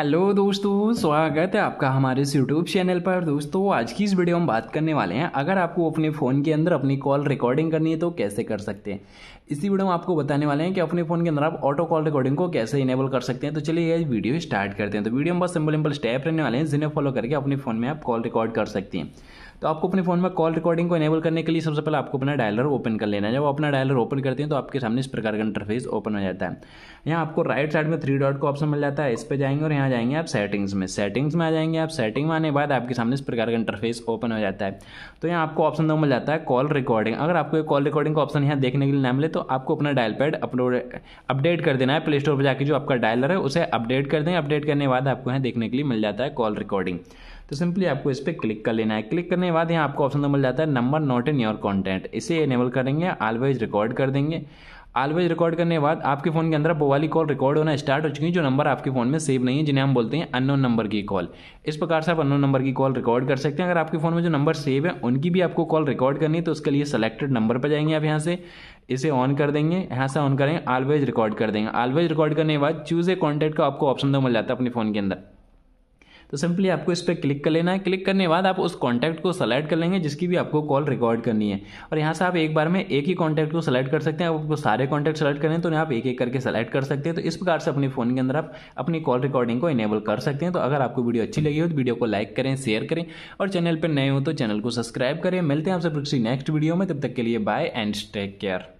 hello दोस्तों स्वागत है आपका हमारे इस यूट्यूब चैनल पर दोस्तों आज की इस वीडियो में बात करने वाले हैं अगर आपको अपने फ़ोन के अंदर अपनी कॉल रिकॉर्डिंग करनी है तो कैसे कर सकते हैं इसी वीडियो में आपको बताने वाले हैं कि अपने फ़ोन के अंदर आप ऑटो कॉल रिकॉर्डिंग को कैसे इनेबल कर सकते हैं तो चलिए ये वीडियो स्टार्ट करते हैं तो वीडियो में बहुत सिंपल सिंपल स्टेप रहने वाले हैं जिन्हें फॉलो करके अपने फ़ोन में आप कॉल रिकॉर्ड कर सकते हैं तो आपको अपने फ़ोन में कॉल रिकॉर्डिंग को इनेबल करने के लिए सबसे पहले आपको अपना डायलर ओपन कर लेना है जब अपना डायलर ओपन करते हैं तो आपके सामने इस प्रकार का इंटरफेस ओपन हो जाता है यहाँ आपको राइट साइड में थ्री डॉट का ऑप्शन मिल जाता है इस पर जाएंगे और यहाँ जाएंगे आप सेटिंग्स में सेटिंग्स में आ जाएंगे आप सेटिंग में आने के बाद आपके सामने इस प्रकार का इंटरफेस ओपन हो जाता है तो यहाँ आपको ऑप्शन दो मिल जाता है कॉल रिकॉर्डिंग अगर आपको ये कॉल रिकॉर्डिंग का ऑप्शन यहाँ देखने के लिए ना मिले तो आपको अपना डायल पैड अपलोड अपडेट कर देना है प्ले स्टोर पर जाकर जो आपका डायलर है उसे अपडेट कर दें अपडेट करने के बाद आपको यहाँ देखने के लिए मिल जाता है कॉल रिकॉर्डिंग तो सिंपली आपको इस पर क्लिक कर लेना है क्लिक करने के बाद यहाँ आपको ऑप्शन मिल जाता है number not in your contacts इसे एनेबल करेंगे ऑलवेज रिकॉर्ड कर देंगे ऑलवेज रिकॉर्ड करने के बाद आपके फ़ोन के अंदर वो वाली कॉल रिकॉर्ड होना स्टार्ट हो चुकी है जो नंबर आपके फ़ोन में सेव नहीं है जिन्हें हम बोलते हैं अननोन नंबर की कॉल इस प्रकार से आप अननोन नंबर की कॉल रिकॉर्ड कर सकते हैं अगर आपके फ़ोन में जो नंबर सेव है उनकी भी आपको कॉल रिकॉर्ड करनी है तो उसके लिए सेलेक्टेड नंबर पर जाएंगे आप यहाँ से इसे ऑन कर देंगे यहाँ से ऑन करेंगे ऑलवेज रिकॉर्ड कर देंगे ऑलवेज रिकॉर्ड करने के बाद चूज़ ए कॉन्टैक्ट का आपको ऑप्शन दो तो मिल जाता है अपने फ़ोन के अंदर तो सिंपली आपको इस पर क्लिक कर लेना है क्लिक करने के बाद आप उस कॉन्टैक्ट को सेलेक्ट कर लेंगे जिसकी भी आपको कॉल रिकॉर्ड करनी है और यहाँ से आप एक बार में एक ही कॉन्टैक्ट को सेलेक्ट कर सकते हैं आपको सारे कॉन्टैक्ट सेलेक्ट करें तो आप एक एक करके सेलेक्ट कर सकते हैं तो इस प्रकार से अपने फ़ोन के अंदर आप अपनी कॉल रिकॉर्डिंग को इनेबल कर सकते हैं तो अगर आपको वीडियो अच्छी लगी हो तो वीडियो को लाइक करें शेयर करें और चैनल पर नए हो तो चैनल को सब्सक्राइब करें मिलते हैं आपसे किसी नेक्स्ट वीडियो में तब तक के लिए बाय एंड टेक केयर